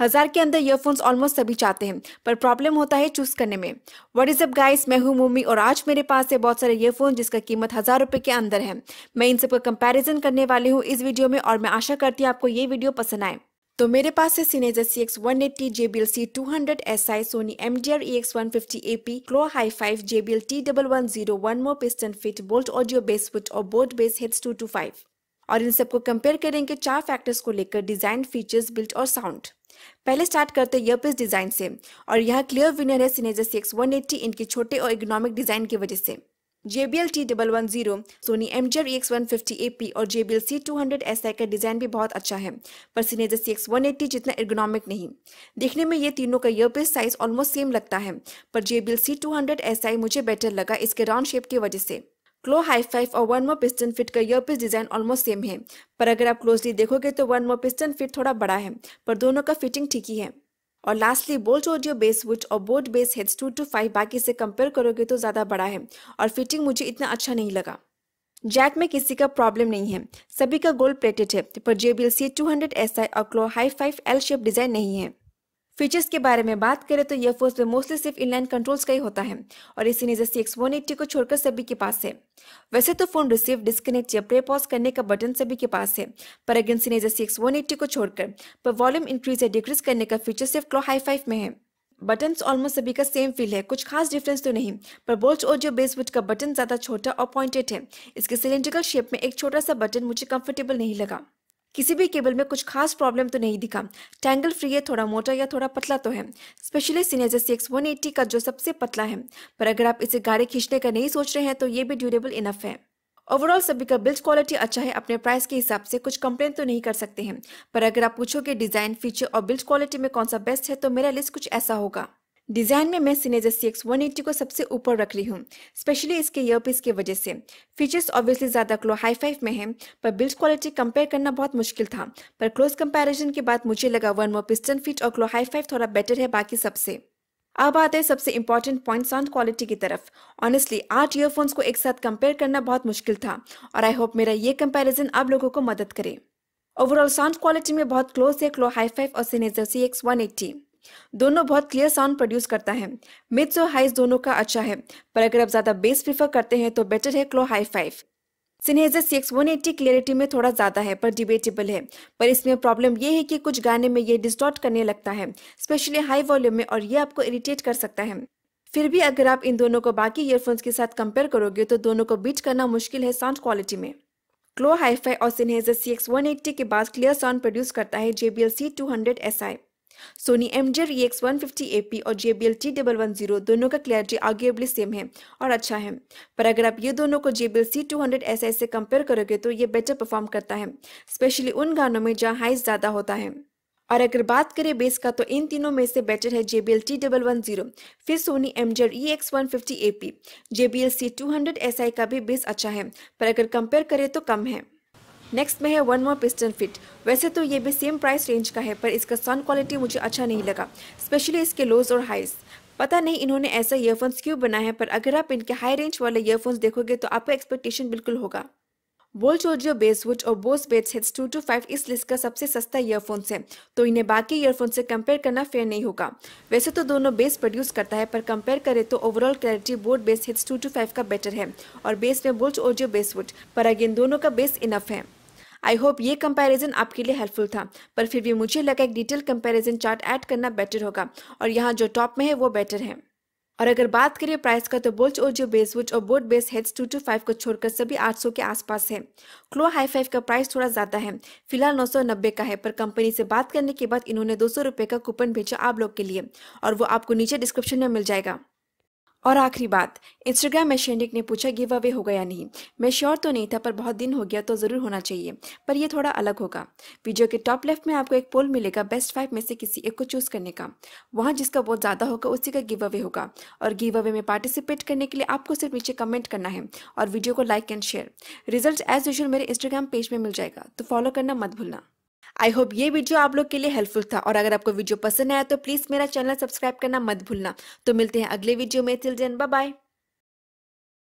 हज़ार के अंदर ईयरफोन्स ऑलमोस्ट सभी चाहते हैं पर प्रॉब्लम होता है चूज़ करने में व्हाट इज़ अप गाइस मैं हूँ मोमी और आज मेरे पास है बहुत सारे ईयरफोन जिसका कीमत हज़ार रुपए के अंदर है मैं इन सबका कंपैरिजन करने वाली हूँ इस वीडियो में और मैं आशा करती हूँ आपको ये वीडियो पसंद आए तो मेरे पास है Sennheiser C X one eighty JBL C two hundred S I Sony M D R E X one fifty A P Clo high five JBL T double one zero one more piston fit Boult audio bass foot और Boult bass heads two two five और इन सबको compare करेंगे चार factors को लेकर design features built और sound पहले स्टार्ट करते हैं ईयरपीस डिज़ाइन से और यह क्लियर विनर है Sennheiser C X one eighty इनके छोटे और इकोनॉमिक डिज़ाइन की वजह से JBL T110, Sony MJR P e और JBL C200 SI का डिज़ाइन भी बहुत अच्छा है पर वन CX180 जितना इर्गोनॉमिक नहीं देखने में ये तीनों का ईयरपीस साइज ऑलमोस्ट सेम लगता है पर JBL C200 SI मुझे बेटर लगा इसके राउंड शेप की वजह से क्लो हाई फाइव और वन मोर पिस्टन फिट का यह पीस डिजाइन ऑलमोस्ट सेम है पर अगर आप क्लोजली देखोगे तो वन मोर पिस्टन फिट थोड़ा बड़ा है पर दोनों का फिटिंग ठीक ही है और lastly Boult audio bass which और boAt bass heads two two five बाकी से कंपेयर करोगे तो ज़्यादा बड़ा है और फिटिंग मुझे इतना अच्छा नहीं लगा जैक में किसी का प्रॉब्लम नहीं है सभी का गोल्ड प्लेटेड है पर JBL C two hundred S I और Clo high five L shape design नहीं है फीचर्स के बारे में बात करें तो यह फोर्स में मोस्टली सिर्फ इनलाइन कंट्रोल्स का ही होता है और इसी सीरीज सिक्स वन एट्टी को छोड़कर सभी के पास है वैसे तो फोन रिसीव डिस्कनेक्ट या प्ले पॉज करने का बटन सभी के पास है पर again series six one eighty को छोड़कर पर वॉल्यूम इंक्रीज या डिक्रीज करने का फीचर सिर्फ क्लो हाई फाइव में है बटन ऑलमोस्ट सभी का सेम फील है कुछ खास डिफरेंस तो नहीं पर बोल्ट और ऑडियो बेसवुड का बटन ज़्यादा छोटा और पॉइंटेड है इसके सिलेंड्रिकल शेप में एक छोटा सा बटन मुझे कंफर्टेबल नहीं लगा किसी भी केबल में कुछ खास प्रॉब्लम तो नहीं दिखा टैंगल फ्री है थोड़ा मोटा या थोड़ा पतला तो है especially Sennheiser C X one eighty का जो सबसे पतला है पर अगर आप इसे गाड़ी खींचने का नहीं सोच रहे हैं तो ये भी ड्यूरेबल इनफ है ओवरऑल सभी का बिल्ड क्वालिटी अच्छा है अपने प्राइस के हिसाब से कुछ कंप्लेन तो नहीं कर सकते हैं पर अगर आप पूछो डिज़ाइन फीचर और बिल्ड क्वालिटी में कौन सा बेस्ट है तो मेरा लिस्ट कुछ ऐसा होगा डिज़ाइन में मैं Sennheiser C X one eighty को सबसे ऊपर रख रही हूँ स्पेशली इसके ईयरपीस की वजह से फीचर्स ऑब्वियसली ज़्यादा क्लो हाई फाइव में है पर बिल्ड क्वालिटी कंपेयर करना बहुत मुश्किल था पर क्लोज कंपैरिजन के बाद मुझे लगा वन मोर पिस्टन फिट और क्लो हाई फाइव थोड़ा बेटर है बाकी सबसे अब आते हैं सबसे इंपॉर्टेंट पॉइंट साउंड क्वालिटी की तरफ ऑनेस्टली आठ ईयरफोन्स को एक साथ कंपेयर करना बहुत मुश्किल था और आई होप मेरा ये कंपैरिजन आप लोगों को मदद करे ओवरऑल साउंड क्वालिटी में बहुत क्लोज है क्लो हाई फाइव और Sennheiser C X one eighty दोनों बहुत क्लियर साउंड प्रोड्यूस करता है मिड्स और हाइज दोनों का अच्छा है पर अगर आप ज़्यादा बेस प्रीफर करते हैं तो बेटर है क्लो high five Sennheiser C one eighty clarity में थोड़ा ज़्यादा है पर डिबेटेबल है पर इसमें प्रॉब्लम ये है कि कुछ गाने में ये डिस्टॉर्ट करने लगता है स्पेशली हाई वॉल्यूम में और ये आपको इरिटेट कर सकता है फिर भी अगर आप इन दोनों को बाकी ईयरफोन्स के साथ कंपेयर करोगे तो दोनों को बीट करना मुश्किल है साउंड क्वालिटी में क्लो हाईफाई और सिनेजर सी वन एट्टी के बाद क्लियर साउंड प्रोड्यूस करता है JBL C two hundred S I Sony M J R X one और J B L T double one zero दोनों का क्लैरिटी आर्ग्यूबली सेम है और अच्छा है पर अगर आप ये दोनों को J B L C two hundred S से कंपेयर करोगे तो ये बेटर परफॉर्म करता है स्पेशली उन गानों में जहाँ हाइस ज़्यादा होता है और अगर बात करें बेस का तो इन तीनों में से बेटर है J B L T double one zero फिर Sony M Z E X one fifty A P J B L C two hundred S I का भी बेस अच्छा है पर अगर कंपेयर करें तो कम है नेक्स्ट में है वन मोर पिस्टन फिट वैसे तो ये भी सेम प्राइस रेंज का है पर इसका साउंड क्वालिटी मुझे अच्छा नहीं लगा स्पेशली इसके लोज और हाइज पता नहीं इन्होंने ऐसा ईयरफोन्स क्यों बनाया है पर अगर आप इनके हाई रेंज वाले ईयरफोन्स देखोगे तो आपका एक्सपेक्टेशन बिल्कुल होगा बोल चोजियो बेसवुड और boAt bass heads two two five इस लिस्ट का सबसे सस्ता ईयरफोन्स है तो इन्हें बाकी ईयरफोन से कंपेयर करना फेयर नहीं होगा वैसे तो दोनों बेस प्रोड्यूस करता है पर कंपेयर करें तो overall clarity boAt base heads two two five का बेटर है और बेस में बोल्ट ऑडियो बेसवुड पर अगेन दोनों का बेस इनफ है आई होप ये कंपैरिजन आपके लिए हेल्पफुल था पर फिर भी मुझे लगा एक डिटेल कंपैरिजन चार्ट ऐड करना बेटर होगा और यहाँ जो टॉप में है वो बेटर है और अगर बात करें प्राइस का तो बोल्च ओजियो बेसवुड और board base heads two two five को छोड़कर सभी 800 के आसपास है क्लो हाई फाइव का प्राइस थोड़ा ज़्यादा है फिलहाल 990 का है पर कंपनी से बात करने के बाद इन्होंने दो सौ का कूपन भेजा आप लोग के लिए और वो आपको नीचे डिस्क्रिप्शन में मिल जाएगा और आखिरी बात इंस्टाग्राम में शेंडिक ने पूछा गिव अवे होगा या नहीं मैं श्योर तो नहीं था पर बहुत दिन हो गया तो ज़रूर होना चाहिए पर यह थोड़ा अलग होगा वीडियो के टॉप लेफ्ट में आपको एक पोल मिलेगा बेस्ट फाइव में से किसी एक को चूज़ करने का वहाँ जिसका वोट ज़्यादा होगा उसी का गिव अवे होगा और गिव अवे में पार्टिसिपेट करने के लिए आपको सिर्फ नीचे कमेंट करना है और वीडियो को like and share result as usual मेरे इंस्टाग्राम पेज में मिल जाएगा तो फॉलो करना मत भूलना आई होप ये वीडियो आप लोग के लिए हेल्पफुल था और अगर आपको वीडियो पसंद आया तो प्लीज़ मेरा चैनल सब्सक्राइब करना मत भूलना तो मिलते हैं अगले वीडियो में तिल जन बाय